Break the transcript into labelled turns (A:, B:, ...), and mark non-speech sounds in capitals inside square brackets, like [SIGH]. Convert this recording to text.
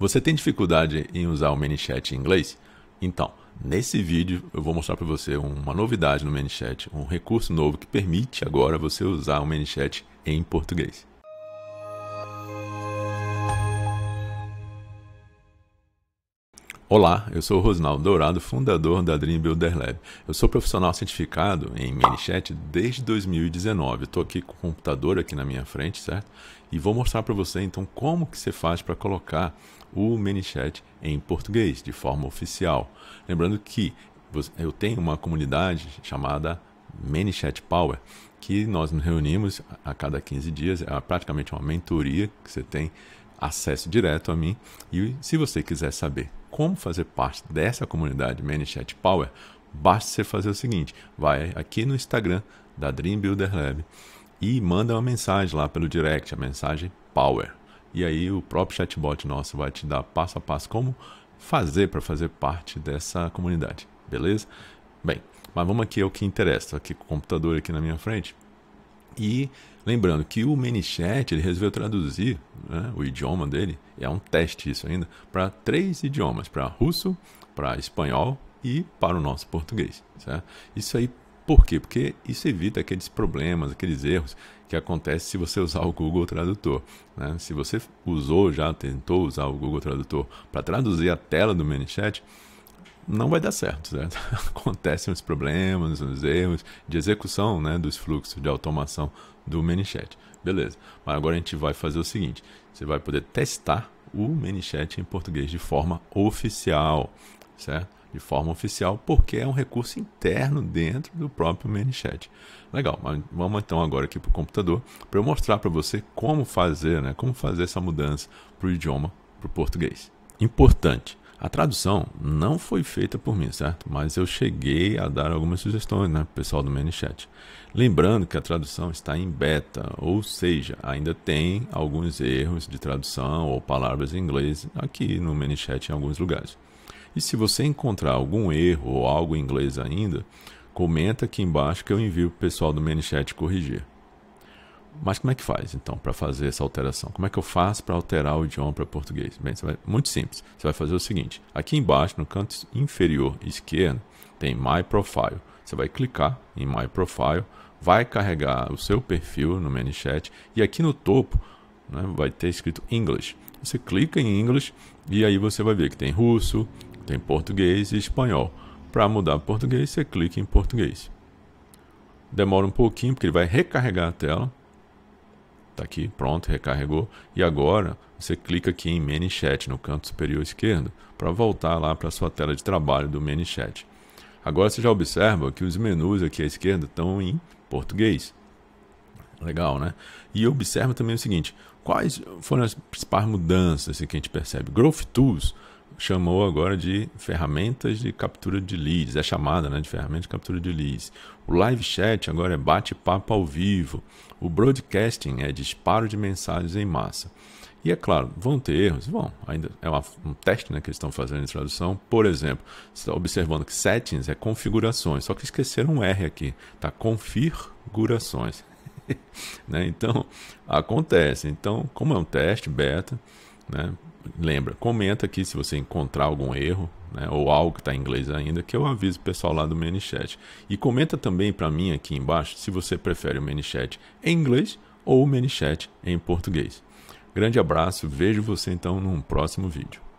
A: Você tem dificuldade em usar o ManyChat em inglês? Então, nesse vídeo eu vou mostrar para você uma novidade no ManyChat, um recurso novo que permite agora você usar o ManyChat em português. Olá, eu sou o Rosinaldo Dourado, fundador da Dream Builder Lab. Eu sou profissional certificado em Manichat desde 2019. Estou aqui com o computador aqui na minha frente, certo? E vou mostrar para você então como que você faz para colocar o Manichat em português de forma oficial. Lembrando que eu tenho uma comunidade chamada ManyChat Power, que nós nos reunimos a cada 15 dias, é praticamente uma mentoria que você tem acesse direto a mim. E se você quiser saber como fazer parte dessa comunidade ManyChat Power, basta você fazer o seguinte: vai aqui no Instagram da Dream Builder Lab e manda uma mensagem lá pelo direct, a mensagem Power. E aí o próprio chatbot nosso vai te dar passo a passo como fazer para fazer parte dessa comunidade, beleza? Bem, mas vamos aqui ao que interessa. Aqui com o computador aqui na minha frente, e lembrando que o ManyChat ele resolveu traduzir né, o idioma dele, é um teste isso ainda, para três idiomas: para russo, para espanhol e para o nosso português. Certo? Isso aí por quê? Porque isso evita aqueles problemas, aqueles erros que acontecem se você usar o Google Tradutor. Né? Se você usou já, tentou usar o Google Tradutor para traduzir a tela do ManyChat, não vai dar certo, certo? [LAUGHS] Acontecem os problemas, os erros de execução né, dos fluxos de automação do ManyChat. Beleza, mas agora a gente vai fazer o seguinte, você vai poder testar o ManyChat em português de forma oficial, certo? De forma oficial, porque é um recurso interno dentro do próprio ManyChat. Legal, mas vamos então agora aqui para o computador para eu mostrar para você como fazer, né? Como fazer essa mudança para o idioma, para o português. Importante, a tradução não foi feita por mim, certo? Mas eu cheguei a dar algumas sugestões, né, pessoal do ManyChat. Lembrando que a tradução está em beta, ou seja, ainda tem alguns erros de tradução ou palavras em inglês aqui no ManyChat em alguns lugares. E se você encontrar algum erro ou algo em inglês ainda, comenta aqui embaixo que eu envio o pessoal do ManyChat corrigir. Mas como é que faz, então, para fazer essa alteração? Como é que eu faço para alterar o idioma para português? Bem, vai, muito simples. Você vai fazer o seguinte: aqui embaixo, no canto inferior esquerdo, tem My Profile. Você vai clicar em My Profile, vai carregar o seu perfil no ManyChat e aqui no topo né, vai ter escrito English. Você clica em English e aí você vai ver que tem russo, tem português e espanhol. Para mudar português, você clica em português. Demora um pouquinho porque ele vai recarregar a tela Tá aqui, pronto, recarregou. E agora você clica aqui em ManyChat no canto superior esquerdo para voltar lá para a sua tela de trabalho do ManyChat. Agora você já observa que os menus aqui à esquerda estão em português. Legal, né? E observa também o seguinte: quais foram as principais mudanças assim, que a gente percebe? Growth Tools chamou agora de ferramentas de captura de leads, é chamada né, de ferramenta de captura de leads. O live chat agora é bate-papo ao vivo. O broadcasting é disparo de mensagens em massa. E é claro, vão ter erros, vão, ainda é uma, um teste né, que eles estão fazendo em tradução. Por exemplo, você está observando que settings é configurações, só que esqueceram um R aqui, tá? Configurações. [LAUGHS] né? Então, acontece. Então, como é um teste beta, né? Lembra, comenta aqui se você encontrar algum erro, né? ou algo que está em inglês ainda, que eu aviso o pessoal lá do ManyChat. E comenta também para mim aqui embaixo se você prefere o ManyChat em inglês ou o ManyChat em português. Grande abraço, vejo você então num próximo vídeo.